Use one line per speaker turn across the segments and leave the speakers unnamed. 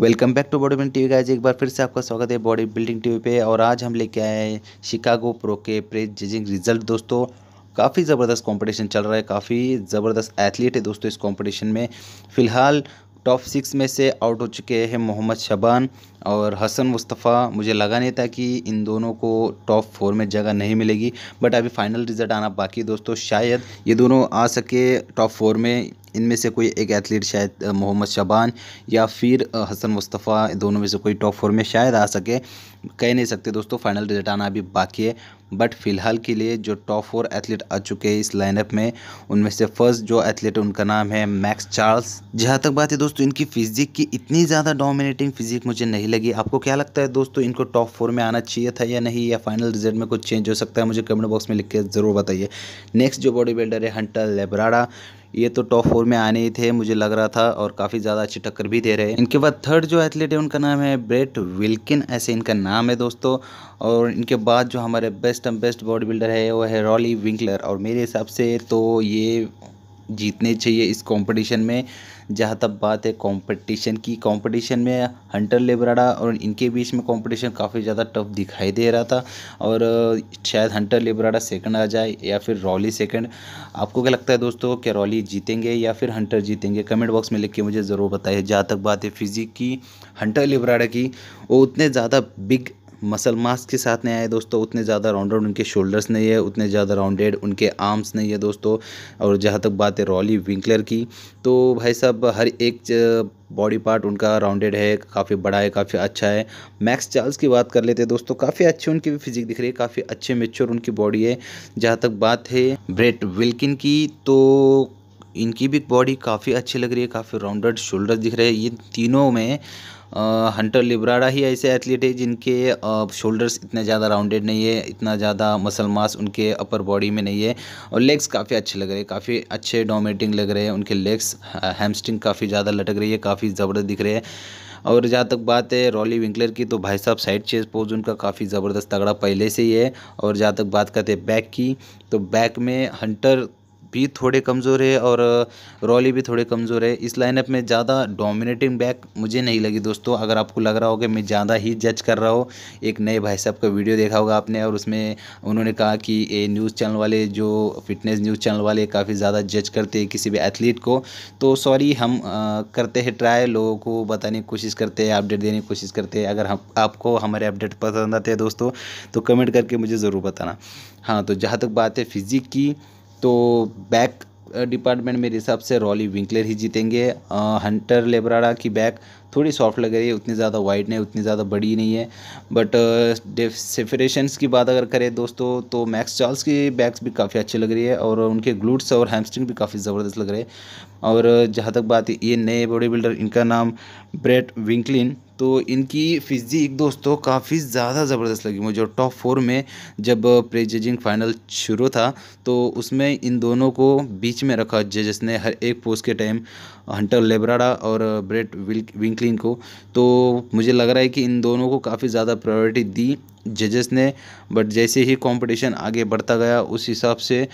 welcome back to body building TV guys एक बार फिर से आपका स्वागत है बॉडी बिल्डिंग टीवी पे और आज हम लेके आए हैं शिकागो प्रो के प्रे जजिंग रिजल्ट दोस्तों काफ़ी ज़बरदस्त कंपटीशन चल रहा है काफ़ी ज़बरदस्त एथलीट है दोस्तों इस कंपटीशन में फ़िलहाल टॉप सिक्स में से आउट हो चुके हैं मोहम्मद शबान और हसन मुस्तफ़ा मुझे लगा नहीं था कि इन दोनों को टॉप फोर में जगह नहीं मिलेगी बट अभी फ़ाइनल रिज़ल्ट आना बाकी दोस्तों शायद ये दोनों आ सके टॉप फोर में इनमें से कोई एक एथलीट शायद मोहम्मद शबान या फिर हसन मुस्तफ़ा दोनों में से कोई टॉप फोर में शायद आ सके कह नहीं सकते दोस्तों फाइनल रिजल्ट आना अभी बाकी है बट फिलहाल के लिए जो टॉप फोर एथलीट आ चुके हैं इस लाइनअप में उनमें से फर्स्ट जो एथलीट उनका नाम है मैक्स चार्ल्स जहाँ तक बात है दोस्तों इनकी फिजिक की इतनी ज़्यादा डोमिनेटिंग फिजिक मुझे नहीं लगी आपको क्या लगता है दोस्तों इनको टॉप फोर में आना चाहिए था या नहीं या फाइनल रिजल्ट में कुछ चेंज हो सकता है मुझे कमेंट बॉक्स में लिख के ज़रूर बताइए नेक्स्ट जो बॉडी बिल्डर है हंटर लेबराडा ये तो टॉप फोर में आने ही थे मुझे लग रहा था और काफ़ी ज़्यादा अच्छी टक्कर भी दे रहे हैं इनके बाद थर्ड जो एथलीट है उनका नाम है ब्रेट विल्किन ऐसे इनका नाम है दोस्तों और इनके बाद जो हमारे best and best body builder है वो है रॉली विंकलर और मेरे हिसाब से तो ये जीतने चाहिए इस कंपटीशन में जहाँ तक बात है कंपटीशन की कंपटीशन में हंटर लेबराडा और इनके बीच में कंपटीशन काफ़ी ज़्यादा टफ दिखाई दे रहा था और शायद हंटर लेबराडा सेकंड आ जाए या फिर रॉली सेकंड आपको क्या लगता है दोस्तों क्या रॉली जीतेंगे या फिर हंटर जीतेंगे कमेंट बॉक्स में लिख के मुझे ज़रूर बताइए जहाँ तक बात है फिजिक की हंटर लेबराडा की वो उतने ज़्यादा बिग मसल मास के साथ नहीं आए दोस्तों उतने ज़्यादा राउंडेड उनके शोल्डर्स नहीं है उतने ज़्यादा राउंडेड उनके आर्म्स नहीं है दोस्तों और जहाँ तक बात है रॉली विंकलर की तो भाई साहब हर एक बॉडी पार्ट उनका राउंडेड है काफ़ी बड़ा है काफ़ी अच्छा है मैक्स चार्ल्स की बात कर लेते हैं दोस्तों काफ़ी अच्छे उनकी भी फिजिक दिख रही है काफ़ी अच्छे मेच्योर उनकी बॉडी है जहाँ तक बात है ब्रेट विल्किन की तो इनकी भी बॉडी काफ़ी अच्छी लग रही है काफ़ी राउंडेड शोल्डर दिख रहे हैं ये तीनों में आ, हंटर लिब्राडा ही ऐसे एथलीट है जिनके शोल्डर्स इतने ज़्यादा राउंडेड नहीं है इतना ज़्यादा मसल मास उनके अपर बॉडी में नहीं है और लेग्स काफ़ी अच्छे लग रहे हैं काफ़ी अच्छे डोमिनेटिंग लग रहे हैं उनके लेग्स हैमस्टिंग काफ़ी ज़्यादा लटक रही है काफ़ी ज़बरदस्त दिख रहे हैं और जहाँ तक बात है रॉली विंकलर की तो भाई साहब साइड चेस पोज उनका काफ़ी ज़बरदस्त तगड़ा पहले से ही है और जहाँ तक बात करते हैं बैक की तो बैक में हंटर भी थोड़े कमज़ोर है और रॉली भी थोड़े कमज़ोर है इस लाइनअप में ज़्यादा डोमिनेटिंग बैक मुझे नहीं लगी दोस्तों अगर आपको लग रहा हो कि मैं ज़्यादा ही जज कर रहा हूँ एक नए भाई साहब का वीडियो देखा होगा आपने और उसमें उन्होंने कहा कि ये न्यूज़ चैनल वाले जो फिटनेस न्यूज़ चैनल वाले काफ़ी ज़्यादा जज करते हैं किसी भी एथलीट को तो सॉरी हम आ, करते हैं ट्राई लोगों को बताने की कोशिश करते हैं अपडेट देने की कोशिश करते हैं अगर हम आपको हमारे अपडेट पसंद आते हैं दोस्तों तो कमेंट करके मुझे ज़रूर बताना हाँ तो जहाँ तक बात है फिज़िक की तो बैक डिपार्टमेंट uh, मेरे हिसाब से रॉली विंकलर ही जीतेंगे आ, हंटर लेबराडा की बैक थोड़ी सॉफ्ट लग रही है उतनी ज़्यादा वाइड नहीं उतनी ज़्यादा बड़ी नहीं है बट सेफरेशन uh, की बात अगर करें दोस्तों तो मैक्स चार्ल्स की बैक्स भी काफ़ी अच्छी लग रही है और उनके ग्लूट्स और हैमस्ट्रिंग भी काफ़ी ज़बरदस्त लग रहे हैं और uh, जहाँ तक बात ये नए बॉडी बिल्डर इनका नाम ब्रेट विंकलिन तो इनकी फिज़िक दोस्तों काफ़ी ज़्यादा ज़बरदस्त लगी मुझे और टॉप फोर में जब प्री जजिंग फ़ाइनल शुरू था तो उसमें इन दोनों को बीच में रखा जजेस ने हर एक पोस्ट के टाइम हंटर लेब्राड़ा और ब्रेट विंकलिन को तो मुझे लग रहा है कि इन दोनों को काफ़ी ज़्यादा प्रायोरिटी दी जजेस ने बट जैसे ही कंपटीशन आगे बढ़ता गया उस हिसाब से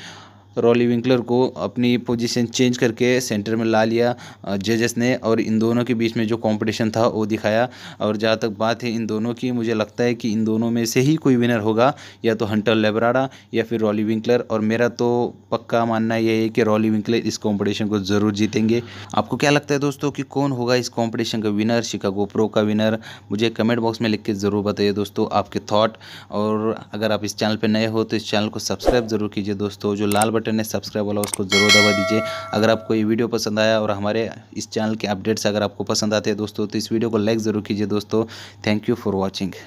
रॉली विंकलर को अपनी पोजीशन चेंज करके सेंटर में ला लिया जजेस ने और इन दोनों के बीच में जो कंपटीशन था वो दिखाया और जहाँ तक बात है इन दोनों की मुझे लगता है कि इन दोनों में से ही कोई विनर होगा या तो हंटर लेबराडा या फिर रॉली विंकलर और मेरा तो पक्का मानना यह है कि रॉली विंकलर इस कॉम्पिटिशन को ज़रूर जीतेंगे आपको क्या लगता है दोस्तों कि कौन होगा इस कॉम्पिटिशन का विनर शिकागो प्रो का विनर मुझे कमेंट बॉक्स में लिख के ज़रूर बताइए दोस्तों आपके थॉट और अगर आप इस चैनल पर नए हो तो इस चैनल को सब्सक्राइब ज़रूर कीजिए दोस्तों जो लाल बटन बटन है सब्सक्राइब वाला उसको ज़रूर दबा दीजिए अगर आपको ये वीडियो पसंद आया और हमारे इस चैनल के अपडेट्स अगर आपको पसंद आते हैं दोस्तों तो इस वीडियो को लाइक ज़रूर कीजिए दोस्तों थैंक यू फॉर वॉचिंग